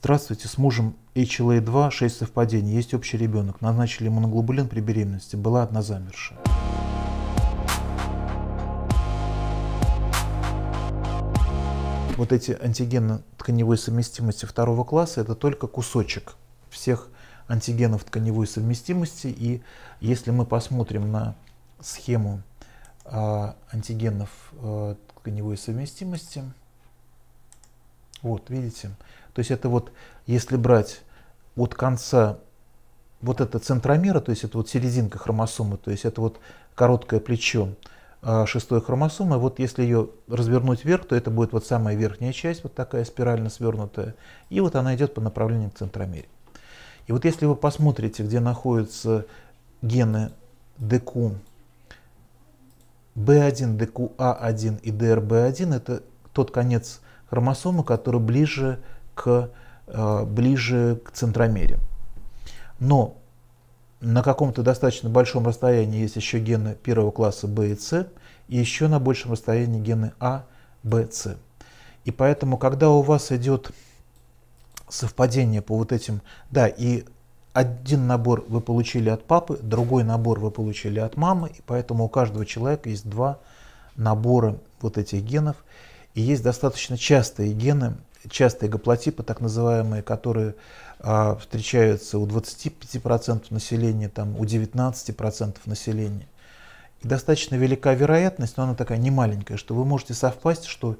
Здравствуйте, с мужем HLA-2, 6 совпадений, есть общий ребенок. Назначили моноглобулин при беременности, была одна замершая. Вот эти антигенно-тканевой совместимости второго класса – это только кусочек всех антигенов тканевой совместимости. И если мы посмотрим на схему а, антигенов а, тканевой совместимости, вот, видите? То есть это вот, если брать от конца вот это центромера, то есть это вот серединка хромосомы, то есть это вот короткое плечо а, шестой хромосомы, вот если ее развернуть вверх, то это будет вот самая верхняя часть, вот такая спирально свернутая, и вот она идет по направлению к центромере. И вот если вы посмотрите, где находятся гены ДК B1, ДКА1 и drb 1 это тот конец хромосомы, которые ближе к, э, ближе к центромере. Но на каком-то достаточно большом расстоянии есть еще гены первого класса B и С, и еще на большем расстоянии гены А, Б, С. И поэтому, когда у вас идет совпадение по вот этим, да, и один набор вы получили от папы, другой набор вы получили от мамы, и поэтому у каждого человека есть два набора вот этих генов. И есть достаточно частые гены, частые гаплотипы, так называемые, которые а, встречаются у 25% населения, там, у 19% населения. И достаточно велика вероятность, но она такая немаленькая, что вы можете совпасть, что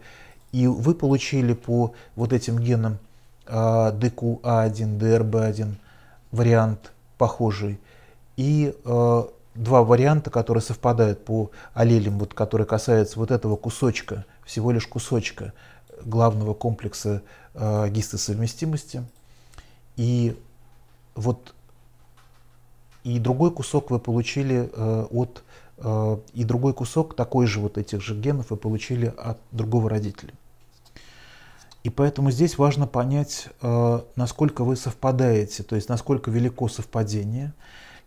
и вы получили по вот этим генам а, DQA1, DRB1 а вариант похожий, и а, два варианта, которые совпадают по аллелям, вот, которые касаются вот этого кусочка всего лишь кусочка главного комплекса э, гистосовместимости. И вот и другой кусок вы получили э, от э, и другой кусок такой же вот этих же генов вы получили от другого родителя. И поэтому здесь важно понять, э, насколько вы совпадаете, то есть насколько велико совпадение.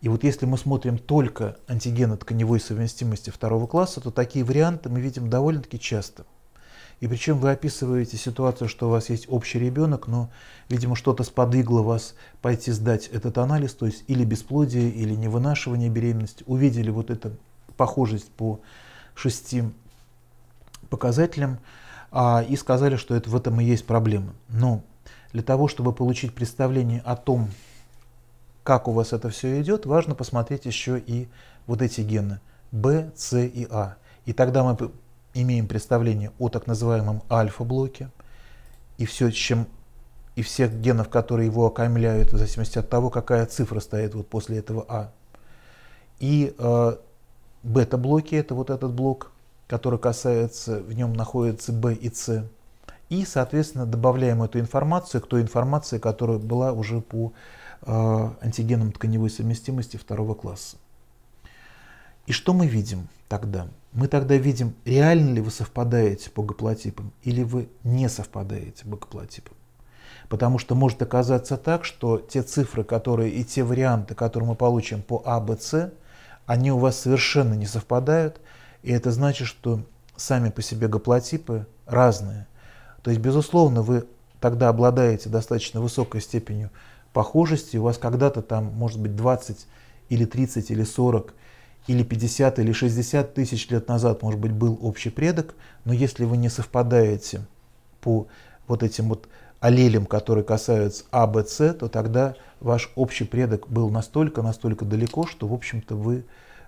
И вот если мы смотрим только антигены тканевой совместимости второго класса, то такие варианты мы видим довольно-таки часто. И причем вы описываете ситуацию, что у вас есть общий ребенок, но, видимо, что-то сподвигло вас пойти сдать этот анализ, то есть или бесплодие, или невынашивание беременности. Увидели вот эту похожесть по шести показателям а, и сказали, что это, в этом и есть проблема. Но для того, чтобы получить представление о том, как у вас это все идет, важно посмотреть еще и вот эти гены B, C и А. И тогда мы имеем представление о так называемом альфа-блоке, и все, чем и всех генов, которые его окаймляют, в зависимости от того, какая цифра стоит вот после этого А. И э, бета-блоки, это вот этот блок, который касается, в нем находятся B и C. И, соответственно, добавляем эту информацию к той информации, которая была уже по Э, антигеном тканевой совместимости второго класса. И что мы видим тогда? Мы тогда видим, реально ли вы совпадаете по гаплотипам или вы не совпадаете по гаплотипам. Потому что может оказаться так, что те цифры, которые и те варианты, которые мы получим по А, Б, С, они у вас совершенно не совпадают. И это значит, что сами по себе гаплотипы разные. То есть, безусловно, вы тогда обладаете достаточно высокой степенью похожести, у вас когда-то там может быть 20 или 30 или 40 или 50 или 60 тысяч лет назад, может быть, был общий предок, но если вы не совпадаете по вот этим вот аллелям, которые касаются А, Б, С, то тогда ваш общий предок был настолько, настолько далеко, что, в общем-то, вы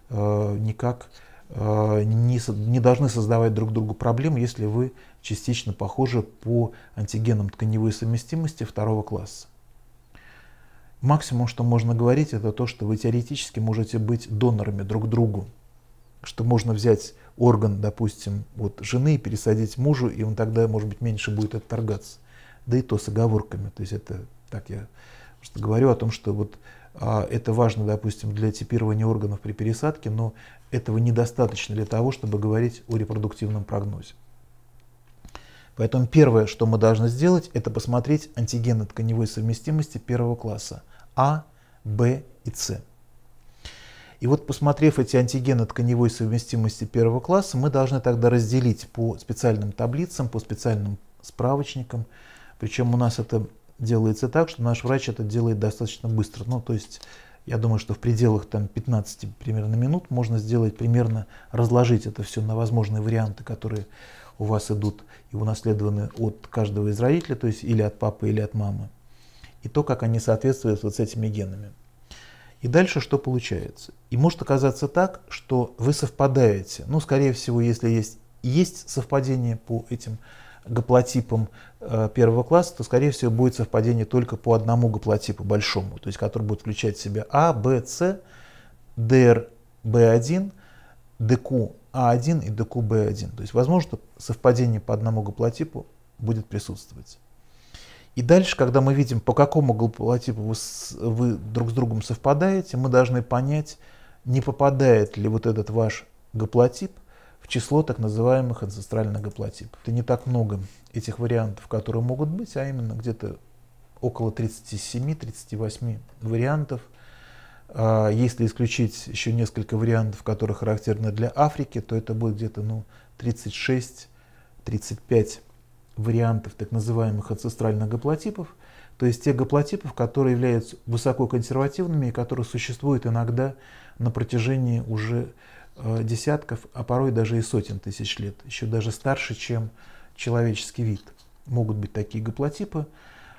э, никак э, не, не должны создавать друг другу проблем, если вы частично похожи по антигенам тканевой совместимости второго класса. Максимум, что можно говорить, это то, что вы теоретически можете быть донорами друг другу. Что можно взять орган, допустим, вот жены и пересадить мужу, и он тогда, может быть, меньше будет отторгаться. Да и то с оговорками. То есть это так я просто говорю о том, что вот а, это важно, допустим, для типирования органов при пересадке, но этого недостаточно для того, чтобы говорить о репродуктивном прогнозе. Поэтому первое, что мы должны сделать, это посмотреть антигены тканевой совместимости первого класса – а, Б и С. И вот посмотрев эти антигены тканевой совместимости первого класса, мы должны тогда разделить по специальным таблицам, по специальным справочникам. Причем у нас это делается так, что наш врач это делает достаточно быстро. Ну, то есть, я думаю, что в пределах там, 15 примерно минут можно сделать примерно, разложить это все на возможные варианты, которые у вас идут и унаследованы от каждого из родителей, то есть или от папы, или от мамы и то, как они соответствуют вот с этими генами. И дальше что получается? И может оказаться так, что вы совпадаете. Ну, скорее всего, если есть, есть совпадение по этим гаплотипам э, первого класса, то, скорее всего, будет совпадение только по одному гаплотипу большому, то есть который будет включать в себя А, Б, С, ДР, Б1, ДК А1 и ДК Б1. То есть, возможно, совпадение по одному гаплотипу будет присутствовать. И дальше, когда мы видим, по какому голполотипу вы, вы друг с другом совпадаете, мы должны понять, не попадает ли вот этот ваш гаплотип в число так называемых анцестральных гаплотипов. Это не так много этих вариантов, которые могут быть, а именно где-то около 37-38 вариантов. А если исключить еще несколько вариантов, которые характерны для Африки, то это будет где-то ну, 36-35 вариантов так называемых анцестральных гаплотипов, то есть тех гаплотипов, которые являются высококонсервативными и которые существуют иногда на протяжении уже э, десятков, а порой даже и сотен тысяч лет, еще даже старше, чем человеческий вид. Могут быть такие гаплотипы,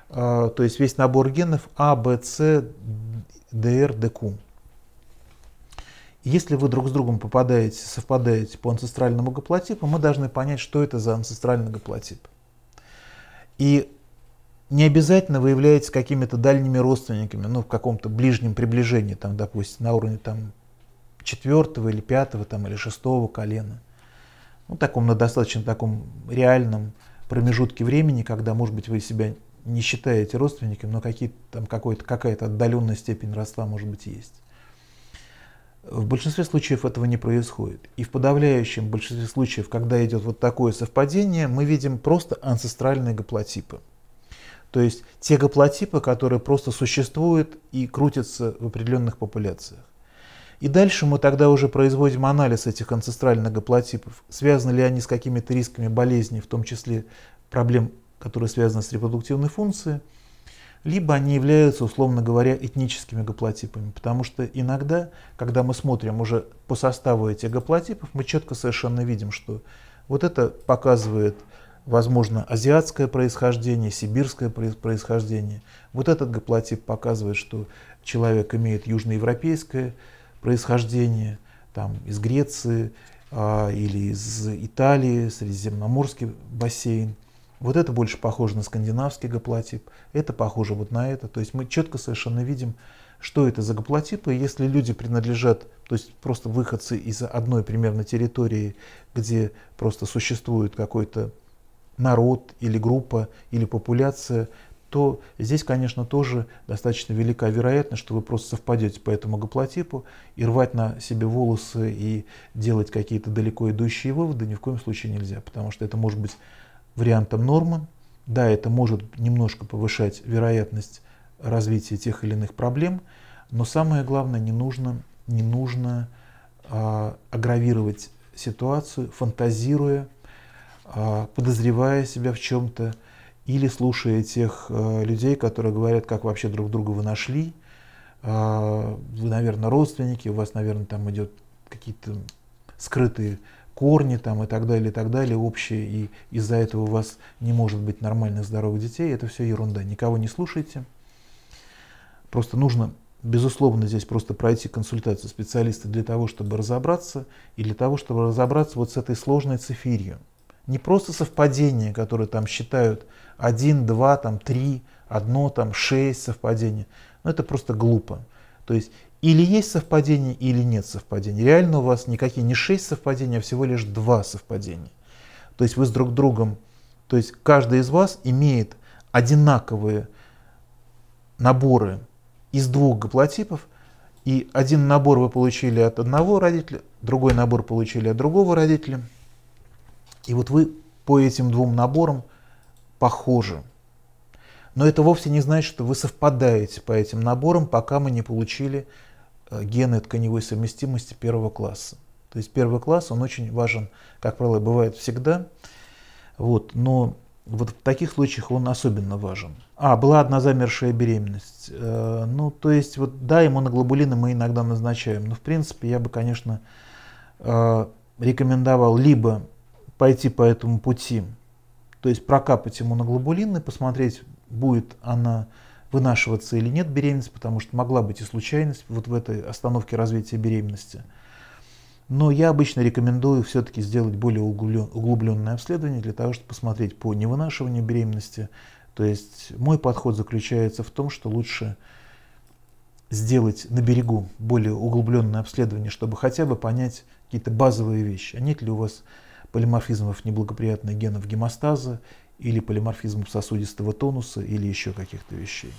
э, то есть весь набор генов А, Б, С, ДР, ДК. Если вы друг с другом попадаете, совпадаете по анцестральному гаплотипу, мы должны понять, что это за анцестральный гаплотип. И не обязательно вы являетесь какими-то дальними родственниками, ну, в каком-то ближнем приближении, там, допустим, на уровне там, четвертого или пятого там, или шестого колена. Ну, таком, на достаточно таком реальном промежутке времени, когда, может быть, вы себя не считаете родственниками, но какие-то, там, какой-то, какая-то отдаленная степень родства, может быть, есть. В большинстве случаев этого не происходит. И в подавляющем большинстве случаев, когда идет вот такое совпадение, мы видим просто анцестральные гаплотипы. То есть те гаплотипы, которые просто существуют и крутятся в определенных популяциях. И дальше мы тогда уже производим анализ этих анцестральных гаплотипов. Связаны ли они с какими-то рисками болезней, в том числе проблем, которые связаны с репродуктивной функцией, либо они являются, условно говоря, этническими гоплотипами. Потому что иногда, когда мы смотрим уже по составу этих гоплотипов, мы четко совершенно видим, что вот это показывает, возможно, азиатское происхождение, сибирское происхождение. Вот этот гоплотип показывает, что человек имеет южноевропейское происхождение, там, из Греции а, или из Италии, Средиземноморский бассейн. Вот это больше похоже на скандинавский гаплотип, это похоже вот на это. То есть мы четко совершенно видим, что это за гаплотипы. Если люди принадлежат, то есть просто выходцы из одной примерно территории, где просто существует какой-то народ или группа или популяция, то здесь, конечно, тоже достаточно велика вероятность, что вы просто совпадете по этому гаплотипу, и рвать на себе волосы и делать какие-то далеко идущие выводы ни в коем случае нельзя, потому что это может быть вариантом нормы. Да, это может немножко повышать вероятность развития тех или иных проблем, но самое главное, не нужно, не нужно э, агравировать ситуацию, фантазируя, э, подозревая себя в чем-то или слушая тех э, людей, которые говорят, как вообще друг друга вы нашли, э, вы, наверное, родственники, у вас, наверное, там идет какие-то скрытые корни там и так далее, и так далее, общие, и из-за этого у вас не может быть нормальных здоровых детей, это все ерунда, никого не слушайте. Просто нужно, безусловно, здесь просто пройти консультацию специалиста для того, чтобы разобраться, и для того, чтобы разобраться вот с этой сложной цифирью. Не просто совпадение которые там считают 1, 2, там 3, 1, там 6 совпадений, но ну, это просто глупо. То есть или есть совпадение, или нет совпадения. Реально у вас никакие не шесть совпадений, а всего лишь два совпадения. То есть вы с друг другом, то есть каждый из вас имеет одинаковые наборы из двух гаплотипов, и один набор вы получили от одного родителя, другой набор получили от другого родителя. И вот вы по этим двум наборам похожи. Но это вовсе не значит, что вы совпадаете по этим наборам, пока мы не получили Э, гены тканевой совместимости первого класса. То есть первый класс, он очень важен, как правило, бывает всегда. Вот, но вот в таких случаях он особенно важен. А, была одна замершая беременность. Э, ну, то есть, вот да, иммуноглобулины мы иногда назначаем, но в принципе я бы, конечно, э, рекомендовал либо пойти по этому пути, то есть прокапать иммуноглобулины, посмотреть, будет она вынашиваться или нет беременность, потому что могла быть и случайность вот в этой остановке развития беременности. Но я обычно рекомендую все-таки сделать более углубленное обследование для того, чтобы посмотреть по невынашиванию беременности. То есть мой подход заключается в том, что лучше сделать на берегу более углубленное обследование, чтобы хотя бы понять какие-то базовые вещи. А нет ли у вас полиморфизмов неблагоприятных генов гемостаза или полиморфизмом сосудистого тонуса, или еще каких-то вещей.